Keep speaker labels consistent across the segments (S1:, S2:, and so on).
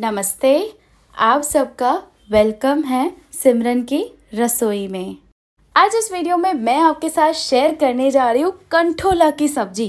S1: नमस्ते आप सबका वेलकम है सिमरन की रसोई में आज इस वीडियो में मैं आपके साथ शेयर करने जा रही हूँ कंठोला की सब्जी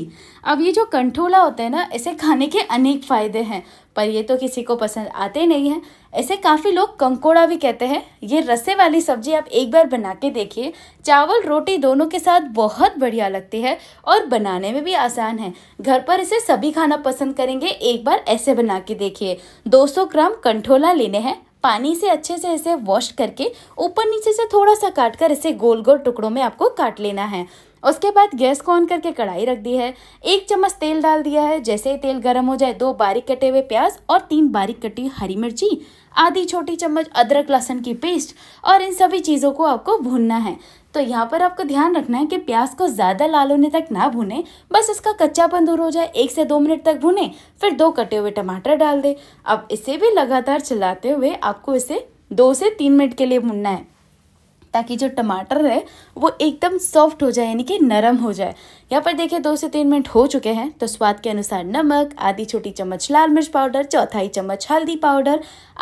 S1: अब ये जो कंठोला होते हैं ना इसे खाने के अनेक फ़ायदे हैं पर ये तो किसी को पसंद आते नहीं हैं ऐसे काफ़ी लोग कंकोड़ा भी कहते हैं ये रस्से वाली सब्जी आप एक बार बना के देखिए चावल रोटी दोनों के साथ बहुत बढ़िया लगती है और बनाने में भी आसान है घर पर इसे सभी खाना पसंद करेंगे एक बार ऐसे बना के देखिए 200 ग्राम कंठोला लेने हैं पानी से अच्छे से इसे वॉश करके ऊपर नीचे से थोड़ा सा काट कर इसे गोल गोल टुकड़ों में आपको काट लेना है उसके बाद गैस को ऑन करके कढ़ाई रख दी है एक चम्मच तेल डाल दिया है जैसे ही तेल गर्म हो जाए दो बारीक कटे हुए प्याज और तीन बारीक कटी हरी मिर्ची आधी छोटी चम्मच अदरक लहसुन की पेस्ट और इन सभी चीज़ों को आपको भूनना है तो यहाँ पर आपको ध्यान रखना है कि प्याज को ज़्यादा लाल होने तक ना भूने बस इसका कच्चापन दूर हो जाए एक से दो मिनट तक भूने फिर दो कटे हुए टमाटर डाल दें अब इसे भी लगातार चलाते हुए आपको इसे दो से तीन मिनट के लिए भूनना है ताकि जो टमाटर है वो एकदम सॉफ्ट हो जाए यानी कि नरम हो जाए यहाँ पर देखिए दो से तीन मिनट हो चुके हैं तो स्वाद के अनुसार नमक आधी छोटी चम्मच लाल मिर्च पाउडर चौथाई चम्मच हल्दी पाउडर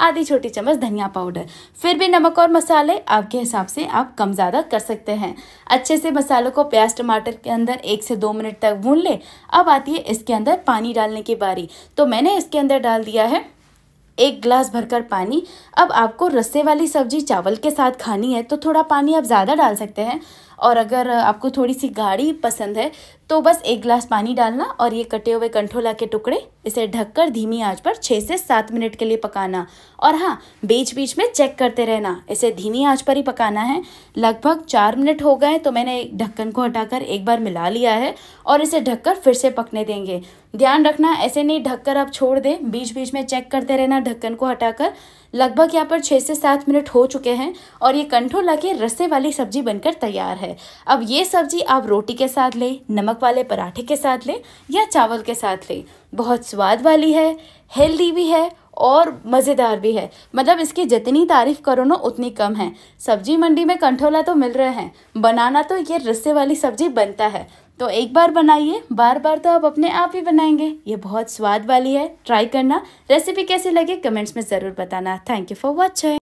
S1: आधी छोटी चम्मच धनिया पाउडर फिर भी नमक और मसाले आपके हिसाब से आप कम ज़्यादा कर सकते हैं अच्छे से मसालों को प्याज टमाटर के अंदर एक से दो मिनट तक भून लें अब आती है इसके अंदर पानी डालने की बारी तो मैंने इसके अंदर डाल दिया है एक गिलास भरकर पानी अब आपको रस्से वाली सब्जी चावल के साथ खानी है तो थोड़ा पानी आप ज़्यादा डाल सकते हैं और अगर आपको थोड़ी सी गाढ़ी पसंद है तो बस एक ग्लास पानी डालना और ये कटे हुए कंठोला के टुकड़े इसे ढककर धीमी आंच पर छः से सात मिनट के लिए पकाना और हाँ बीच बीच में चेक करते रहना इसे धीमी आंच पर ही पकाना है लगभग चार मिनट हो गए तो मैंने ढक्कन को हटाकर एक बार मिला लिया है और इसे ढककर फिर से पकने देंगे ध्यान रखना ऐसे नहीं ढककर आप छोड़ दें बीच बीच में चेक करते रहना ढक्कन को हटाकर लगभग यहाँ पर छः से सात मिनट हो चुके हैं और ये कंठोला के रस्से वाली सब्जी बनकर तैयार है है अब ये सब्जी आप रोटी के साथ लें नमक वाले पराठे के साथ लें या चावल के साथ लें बहुत स्वाद वाली है हेल्दी भी है और मज़ेदार भी है मतलब इसकी जितनी तारीफ करो ना उतनी कम है सब्जी मंडी में कंठोला तो मिल रहे हैं बनाना तो ये रस्से वाली सब्जी बनता है तो एक बार बनाइए बार बार तो आप अपने आप ही बनाएंगे ये बहुत स्वाद वाली है ट्राई करना रेसिपी कैसी लगे कमेंट्स में ज़रूर बताना थैंक यू फॉर वॉचिंग